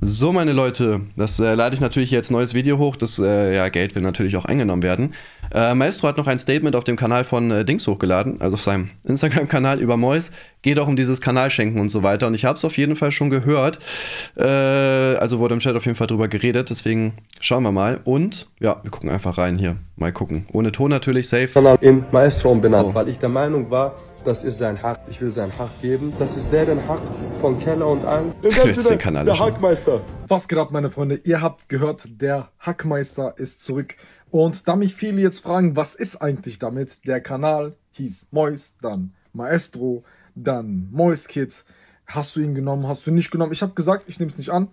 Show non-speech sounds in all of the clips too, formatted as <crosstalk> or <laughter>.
So, meine Leute, das äh, lade ich natürlich jetzt neues Video hoch. Das äh, ja, Geld will natürlich auch eingenommen werden. Äh, Maestro hat noch ein Statement auf dem Kanal von äh, Dings hochgeladen, also auf seinem <laughs> Instagram-Kanal über Mois. Geht auch um dieses Kanalschenken und so weiter. Und ich habe es auf jeden Fall schon gehört. Äh, also wurde im Chat auf jeden Fall drüber geredet. Deswegen schauen wir mal. Und ja, wir gucken einfach rein hier. Mal gucken. Ohne Ton natürlich, safe. Kanal in Maestro umbenannt, oh. weil ich der Meinung war, das ist sein Hack. Ich will sein Hack geben. Das ist deren Hack von Keller und Ang. Der, der Hackmeister. Was geht ab, meine Freunde? Ihr habt gehört, der Hackmeister ist zurück. Und da mich viele jetzt fragen, was ist eigentlich damit? Der Kanal hieß Mois, dann Maestro, dann Mois Kids. Hast du ihn genommen? Hast du ihn nicht genommen? Ich habe gesagt, ich nehme es nicht an.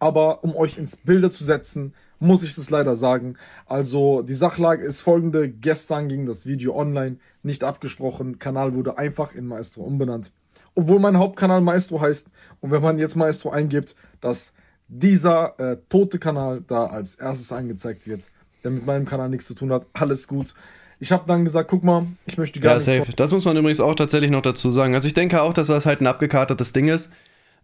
Aber um euch ins Bilder zu setzen, muss ich das leider sagen. Also die Sachlage ist folgende. Gestern ging das Video online, nicht abgesprochen. Kanal wurde einfach in Maestro umbenannt. Obwohl mein Hauptkanal Maestro heißt. Und wenn man jetzt Maestro eingibt, dass dieser äh, tote Kanal da als erstes angezeigt wird, der mit meinem Kanal nichts zu tun hat, alles gut. Ich habe dann gesagt, guck mal, ich möchte gar ja, nichts. Safe. Das muss man übrigens auch tatsächlich noch dazu sagen. Also ich denke auch, dass das halt ein abgekartetes Ding ist.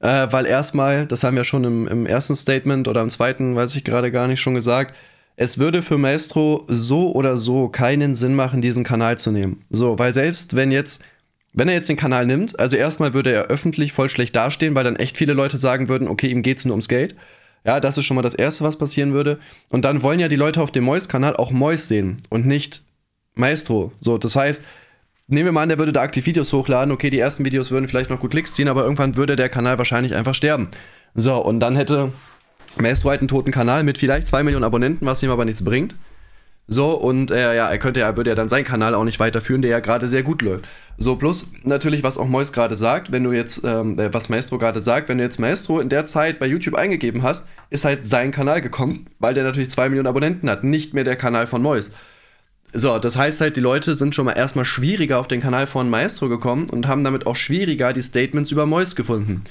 Äh, weil erstmal, das haben wir schon im, im ersten Statement oder im zweiten, weiß ich gerade gar nicht, schon gesagt, es würde für Maestro so oder so keinen Sinn machen, diesen Kanal zu nehmen. So, weil selbst wenn jetzt, wenn er jetzt den Kanal nimmt, also erstmal würde er öffentlich voll schlecht dastehen, weil dann echt viele Leute sagen würden, okay, ihm geht es nur ums Geld. Ja, das ist schon mal das Erste, was passieren würde. Und dann wollen ja die Leute auf dem Mois-Kanal auch Mois sehen und nicht Maestro. So, das heißt, Nehmen wir mal an, der würde da aktiv Videos hochladen. Okay, die ersten Videos würden vielleicht noch gut Klicks ziehen, aber irgendwann würde der Kanal wahrscheinlich einfach sterben. So, und dann hätte Maestro halt einen toten Kanal mit vielleicht 2 Millionen Abonnenten, was ihm aber nichts bringt. So, und äh, ja, er könnte ja, würde ja dann seinen Kanal auch nicht weiterführen, der ja gerade sehr gut läuft. So, plus natürlich, was auch Mois gerade sagt, wenn du jetzt, ähm, äh, was Maestro gerade sagt, wenn du jetzt Maestro in der Zeit bei YouTube eingegeben hast, ist halt sein Kanal gekommen, weil der natürlich 2 Millionen Abonnenten hat, nicht mehr der Kanal von Mois. So, das heißt halt, die Leute sind schon mal erstmal schwieriger auf den Kanal von Maestro gekommen und haben damit auch schwieriger die Statements über Mois gefunden.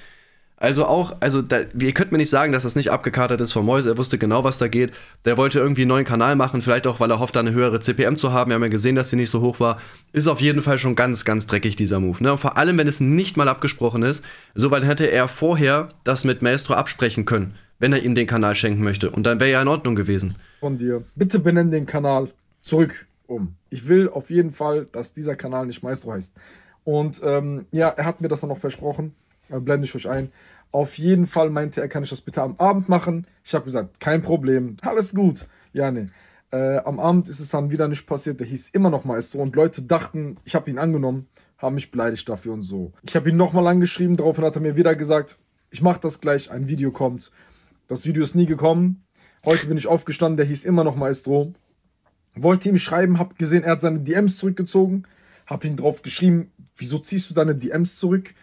Also auch, also da, ihr könnt mir nicht sagen, dass das nicht abgekartet ist von Mois. Er wusste genau, was da geht. Der wollte irgendwie einen neuen Kanal machen, vielleicht auch, weil er hofft, eine höhere CPM zu haben. Wir haben ja gesehen, dass sie nicht so hoch war. Ist auf jeden Fall schon ganz, ganz dreckig, dieser Move. Ne? Und vor allem, wenn es nicht mal abgesprochen ist, soweit hätte er vorher das mit Maestro absprechen können, wenn er ihm den Kanal schenken möchte. Und dann wäre ja in Ordnung gewesen. Von dir. Bitte benenn den Kanal. Zurück um. Ich will auf jeden Fall, dass dieser Kanal nicht Maestro heißt. Und ähm, ja, er hat mir das dann noch versprochen. Äh, blende ich euch ein. Auf jeden Fall meinte er, kann ich das bitte am Abend machen. Ich habe gesagt, kein Problem, alles gut. Ja, nee. Äh, am Abend ist es dann wieder nicht passiert. Der hieß immer noch Maestro und Leute dachten, ich habe ihn angenommen, haben mich beleidigt dafür und so. Ich habe ihn nochmal angeschrieben, daraufhin hat er mir wieder gesagt, ich mache das gleich, ein Video kommt. Das Video ist nie gekommen. Heute bin ich aufgestanden, der hieß immer noch Maestro wollte ihm schreiben, hab gesehen, er hat seine DMs zurückgezogen, hab ihn drauf geschrieben, wieso ziehst du deine DMs zurück?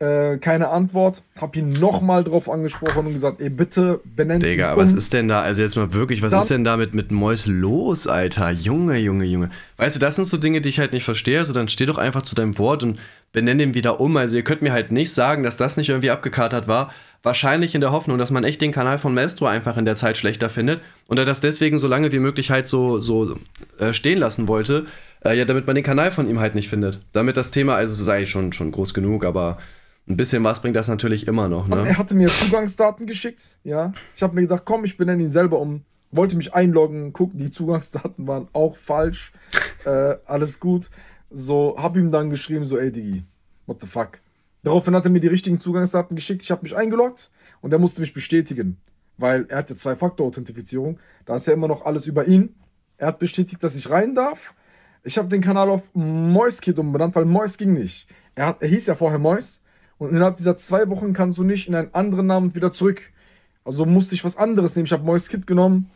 Äh, keine Antwort, hab ihn nochmal drauf angesprochen und gesagt, ey, bitte benennt Digga, um. was ist denn da, also jetzt mal wirklich, was Dann, ist denn da mit, mit Mois los, Alter? Junge, Junge, Junge. Weißt du, das sind so Dinge, die ich halt nicht verstehe, also dann steh doch einfach zu deinem Wort und benenn den wieder um. Also ihr könnt mir halt nicht sagen, dass das nicht irgendwie abgekartet war, Wahrscheinlich in der Hoffnung, dass man echt den Kanal von Maestro einfach in der Zeit schlechter findet und er das deswegen so lange wie möglich halt so, so äh, stehen lassen wollte, äh, ja, damit man den Kanal von ihm halt nicht findet. Damit das Thema, also es ist eigentlich schon, schon groß genug, aber ein bisschen was bringt das natürlich immer noch. Ne? Er hatte mir Zugangsdaten geschickt, ja. Ich habe mir gedacht, komm, ich benenne ihn selber um. Wollte mich einloggen, gucken, die Zugangsdaten waren auch falsch. Äh, alles gut. So, hab ihm dann geschrieben, so, ey Digi, what the fuck? Daraufhin hat er mir die richtigen Zugangsdaten geschickt. Ich habe mich eingeloggt und er musste mich bestätigen, weil er hat ja Zwei-Faktor-Authentifizierung. Da ist ja immer noch alles über ihn. Er hat bestätigt, dass ich rein darf. Ich habe den Kanal auf Moiskid umbenannt, weil Mois ging nicht. Er, hat, er hieß ja vorher Mois und innerhalb dieser zwei Wochen kannst du nicht in einen anderen Namen wieder zurück. Also musste ich was anderes nehmen. Ich habe Moiskid genommen.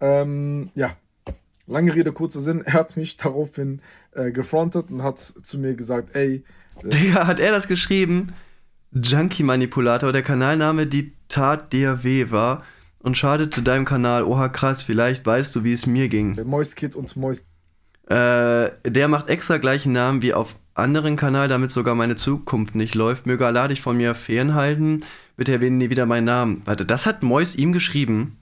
Ähm, ja, lange Rede, kurzer Sinn. Er hat mich daraufhin äh, gefrontet und hat zu mir gesagt, ey, <laughs> Digga, hat er das geschrieben? Junkie Manipulator, der Kanalname die Tat dir weh war und schadete deinem Kanal. Oha, krass, vielleicht weißt du, wie es mir ging. Moiskit und Mois. Äh, der macht extra gleichen Namen wie auf anderen Kanal, damit sogar meine Zukunft nicht läuft. Möge Allah dich von mir fernhalten. Bitte erwähne nie wieder meinen Namen. Warte, das hat Mois ihm geschrieben.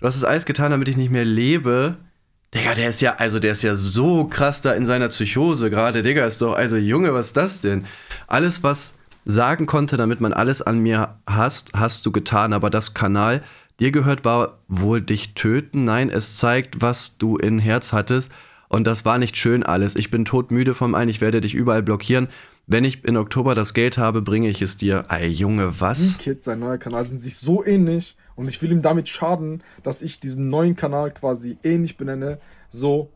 Du hast es alles getan, damit ich nicht mehr lebe. Digga, der ist ja, also der ist ja so krass da in seiner Psychose gerade, Digga, ist doch, also Junge, was ist das denn? Alles, was sagen konnte, damit man alles an mir hasst, hast du getan, aber das Kanal dir gehört war wohl dich töten. Nein, es zeigt, was du in Herz hattest und das war nicht schön alles. Ich bin todmüde vom einen, ich werde dich überall blockieren. Wenn ich in Oktober das Geld habe, bringe ich es dir. Ei, Junge, was? Die Kids, sein neuer Kanal sind sich so ähnlich. Und ich will ihm damit schaden, dass ich diesen neuen Kanal quasi ähnlich benenne, so.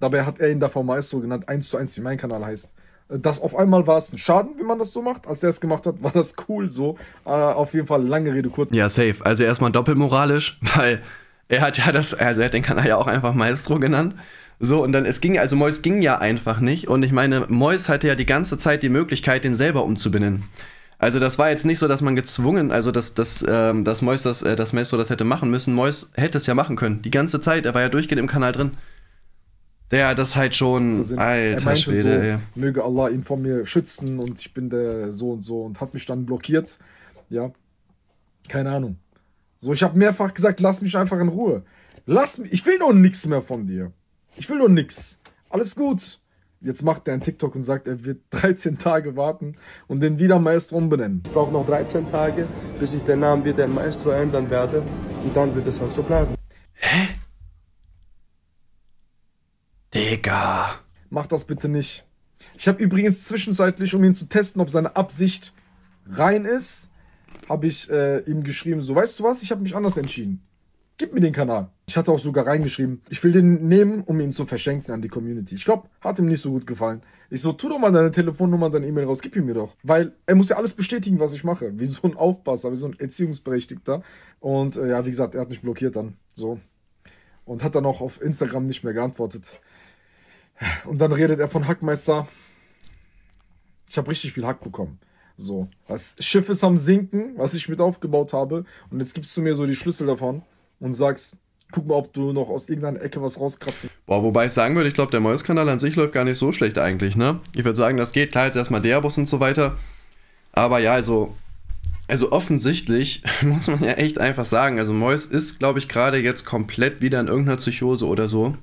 Dabei hat er ihn davon Maestro genannt, 1 zu 1, wie mein Kanal heißt. Das auf einmal war es ein Schaden, wenn man das so macht. Als er es gemacht hat, war das cool so. Äh, auf jeden Fall lange Rede kurz. Ja, safe. Also erstmal doppelmoralisch, <laughs> weil er hat ja das, also er hat den Kanal ja auch einfach Maestro genannt. So, und dann, es ging, also Mois ging ja einfach nicht. Und ich meine, Mois hatte ja die ganze Zeit die Möglichkeit, den selber umzubenennen. Also das war jetzt nicht so, dass man gezwungen, also dass, dass, ähm, dass Mois das, äh, dass Maestro das hätte machen müssen. Mois hätte es ja machen können. Die ganze Zeit, er war ja durchgehend im Kanal drin. Der das halt schon, also sind, alter er Schwede. So, Möge Allah ihn vor mir schützen und ich bin der so und so und hat mich dann blockiert. Ja, keine Ahnung. So, ich habe mehrfach gesagt, lass mich einfach in Ruhe. Lass mich, ich will nur nichts mehr von dir. Ich will nur nichts. Alles gut. Jetzt macht er einen TikTok und sagt, er wird 13 <laughs> Tage warten und den wieder Maestro umbenennen. Ich brauche noch 13 Tage, bis ich den Namen wieder in Maestro ändern werde und dann wird es auch halt so bleiben. Hä? Digga. Mach das bitte nicht. Ich habe übrigens zwischenzeitlich, um ihn zu testen, ob seine Absicht rein ist, habe ich äh, ihm geschrieben, so weißt du was, ich habe mich anders entschieden gib mir den Kanal. Ich hatte auch sogar reingeschrieben, ich will den nehmen, um ihn zu verschenken an die Community. Ich glaube, hat ihm nicht so gut gefallen. Ich so, tu doch mal deine Telefonnummer, deine E-Mail raus, gib ihn mir doch. Weil er muss ja alles bestätigen, was ich mache. Wie so ein Aufpasser, wie so ein Erziehungsberechtigter. Und äh, ja, wie gesagt, er hat mich blockiert dann. So. Und hat dann auch auf Instagram nicht mehr geantwortet. Und dann redet er von Hackmeister. Ich habe richtig viel Hack bekommen. So. Das Schiff ist am Sinken, was ich mit aufgebaut habe. Und jetzt gibst du mir so die Schlüssel davon und sagst, guck mal, ob du noch aus irgendeiner Ecke was rauskratzen. Boah, wobei ich sagen würde, ich glaube, der Mäuskanal an sich läuft gar nicht so schlecht eigentlich, ne? Ich würde sagen, das geht klar jetzt erstmal der Bus und so weiter. Aber ja, also, also offensichtlich <laughs> muss man ja echt einfach sagen, also Mäus ist, glaube ich, gerade jetzt komplett wieder in irgendeiner Psychose oder so.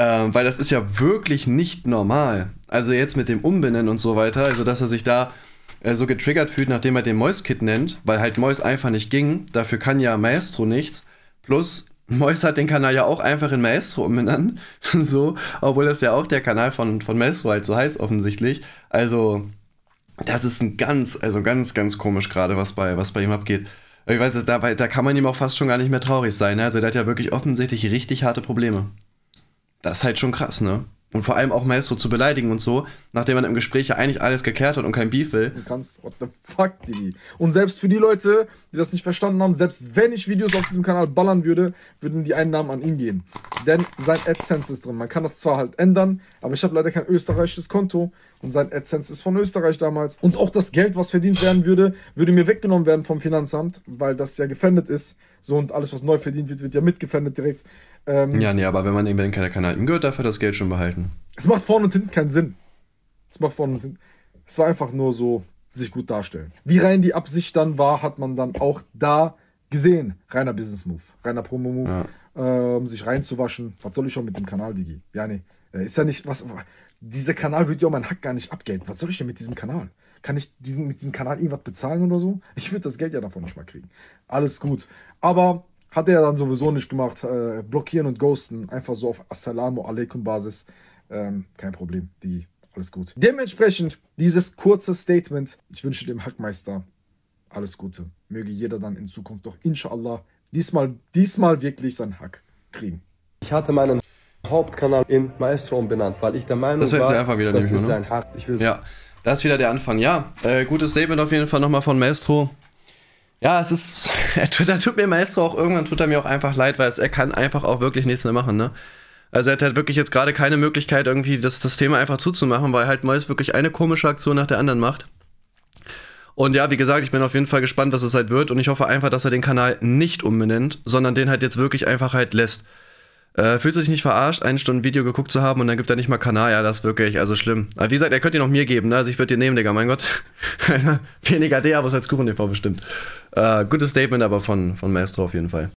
Ähm, weil das ist ja wirklich nicht normal. Also jetzt mit dem Umbenennen und so weiter, also dass er sich da äh, so getriggert fühlt, nachdem er den Mois-Kit nennt, weil halt Mois einfach nicht ging. Dafür kann ja Maestro nicht. Plus, Mois hat den Kanal ja auch einfach in Maestro umbenannt. <laughs> so, obwohl das ja auch der Kanal von, von Maestro halt so heißt, offensichtlich. Also, das ist ein ganz, also ganz, ganz komisch gerade, was bei, was bei ihm abgeht. Ich weiß, da, da kann man ihm auch fast schon gar nicht mehr traurig sein. Ne? Also, der hat ja wirklich offensichtlich richtig harte Probleme. Das ist halt schon krass, ne? und vor allem auch Maestro zu beleidigen und so, nachdem man im Gespräch ja eigentlich alles geklärt hat und kein Beef will. Du kannst, what the fuck, Digi. Und selbst für die Leute, die das nicht verstanden haben, selbst wenn ich Videos auf diesem Kanal ballern würde, würden die Einnahmen an ihn gehen. Denn sein AdSense ist drin. Man kann das zwar halt ändern, aber ich habe leider kein österreichisches Konto und sein AdSense ist von Österreich damals. Und auch das Geld, was verdient werden würde, würde mir weggenommen werden vom Finanzamt, weil das ja gefändet ist. So und alles, was neu verdient wird, wird ja mitgefändet direkt. Ähm, ja, nee, aber wenn man eben in keiner Kanal gehört, darf er das Geld schon behalten. Es macht vorne und hinten keinen Sinn. Es macht vorne und hinten. Es war einfach nur so, sich gut darstellen. Wie rein die Absicht dann war, hat man dann auch da gesehen. Reiner Business Move, reiner Promo Move, ja. äh, sich reinzuwaschen. Was soll ich schon mit dem Kanal, Digi? Ja, nee. Äh, ist ja nicht, was, dieser Kanal würde ja auch mein Hack gar nicht abgelten. Was soll ich denn mit diesem Kanal? Kann ich diesen, mit diesem Kanal irgendwas bezahlen oder so? Ich würde das Geld ja davon nicht mal kriegen. Alles gut. Aber hat er dann sowieso nicht gemacht. Äh, blockieren und ghosten. Einfach so auf Assalamu alaikum Basis. Ähm, kein Problem. Die, alles gut. Dementsprechend dieses kurze Statement. Ich wünsche dem Hackmeister alles Gute. Möge jeder dann in Zukunft doch inshallah diesmal, diesmal wirklich seinen Hack kriegen. Ich hatte meinen Hauptkanal in Maestro umbenannt, weil ich der Meinung das war, einfach wieder das ist ne? sein Hack. ja, das ist wieder der Anfang. Ja, äh, gutes Statement auf jeden Fall nochmal von Maestro. Ja, es ist. <laughs> Da tut mir Maestro auch irgendwann tut er mir auch einfach leid, weil es, er kann einfach auch wirklich nichts mehr machen, ne? Also er hat halt wirklich jetzt gerade keine Möglichkeit, irgendwie das, das Thema einfach zuzumachen, weil halt Mois wirklich eine komische Aktion nach der anderen macht. Und ja, wie gesagt, ich bin auf jeden Fall gespannt, was es halt wird und ich hoffe einfach, dass er den Kanal nicht umbenennt, sondern den halt jetzt wirklich einfach halt lässt. Äh, fühlt sich nicht verarscht, eine Stunde Video geguckt zu haben und dann gibt er nicht mal Kanal. Ja, das ist wirklich, also schlimm. Aber wie gesagt, er könnt ihr noch mir geben, ne? Also ich würde ihn nehmen, Digga, mein Gott. <laughs> Weniger der, aber es als Kuchen TV bestimmt. Äh, gutes Statement aber von, von Maestro auf jeden Fall.